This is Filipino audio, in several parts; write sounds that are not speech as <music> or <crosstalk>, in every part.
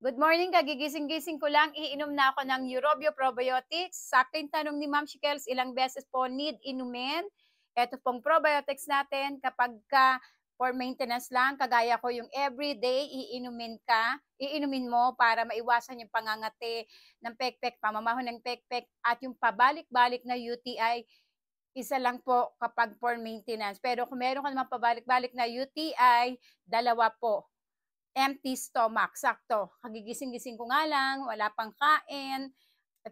Good morning, kagigising-gising ko lang, iinom na ako ng Eurobio Probiotics. Sa yung tanong ni Ma'am Shikels, ilang beses po need inumin. Ito pong probiotics natin kapag ka for maintenance lang, kagaya ko yung everyday iinumin ka, iinumin mo para maiwasan yung pangangate ng pekpek, pamamahon ng pekpek at yung pabalik-balik na UTI isa lang po kapag for maintenance. Pero kung meron ka naman pabalik-balik na UTI, dalawa po empty stomach. Sakto. Kagigising-gising ko nga lang, wala pang kain.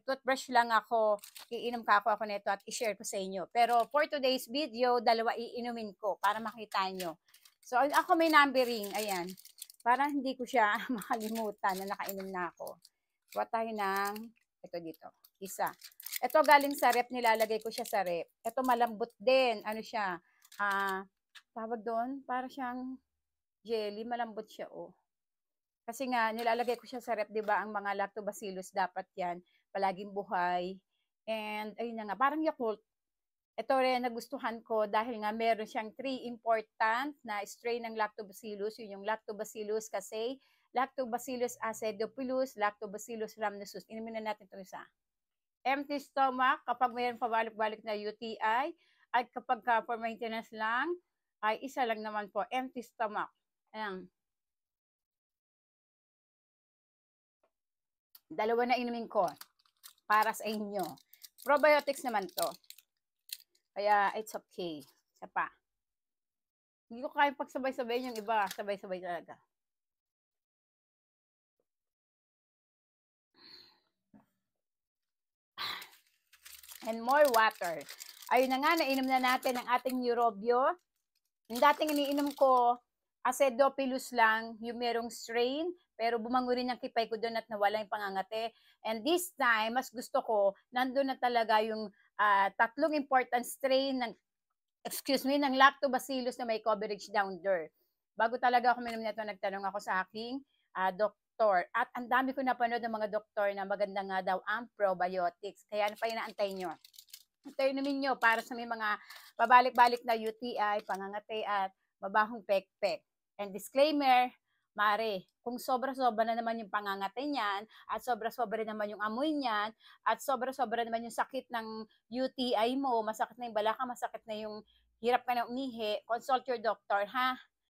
Toothbrush lang ako. Iinom ka ako ako nito at i-share ko sa inyo. Pero for today's video, dalawa iinumin ko para makita nyo. So ako may numbering. Ayan. Para hindi ko siya <laughs> makalimutan na nakainom na ako. Kuha tayo ng ito dito. Isa. Ito galing sa rep, nilalagay ko siya sa rep. Ito malambot din. Ano siya? Ah, uh, tawag doon, para siyang jelly, malambot siya, oh. Kasi nga, nilalagay ko siya sa rep, di ba? Ang mga lactobacillus, dapat yan. Palaging buhay. And, ayun na nga, parang Yakult. Ito rin, nagustuhan ko dahil nga meron siyang three important na strain ng lactobacillus. Yun yung lactobacillus kasi lactobacillus acidophilus, lactobacillus rhamnosus. Inumin na natin ito isa. Empty stomach, kapag mayroon pabalik-balik na UTI, at kapag ka for maintenance lang, ay isa lang naman po, empty stomach. Ayan. Dalawa na inumin ko para sa inyo. Probiotics naman to. Kaya it's okay. Isa pa. Hindi ko kaya pagsabay-sabay yung iba. Sabay-sabay talaga. And more water. Ayun na nga, nainom na natin ang ating Eurobio. Yung dating iniinom ko, acidophilus lang, yung merong strain, pero bumango rin ang kipay ko doon at nawala yung pangangate. And this time, mas gusto ko, nandun na talaga yung uh, tatlong important strain ng, excuse me, ng lactobacillus na may coverage down there. Bago talaga ako minum nito, nagtanong ako sa aking uh, doktor. At ang dami ko napanood ng mga doktor na maganda nga daw ang probiotics. Kaya ano pa inaantay nyo? Antayin namin nyo para sa may mga pabalik-balik na UTI, pangangate at mabahong pekpek. And disclaimer, Mare, kung sobra-sobra na naman yung pangangatay niyan, at sobra-sobra naman yung amoy niyan, at sobra-sobra naman yung sakit ng UTI mo, masakit na yung balaka, masakit na yung hirap ka na umihi, consult your doctor, ha?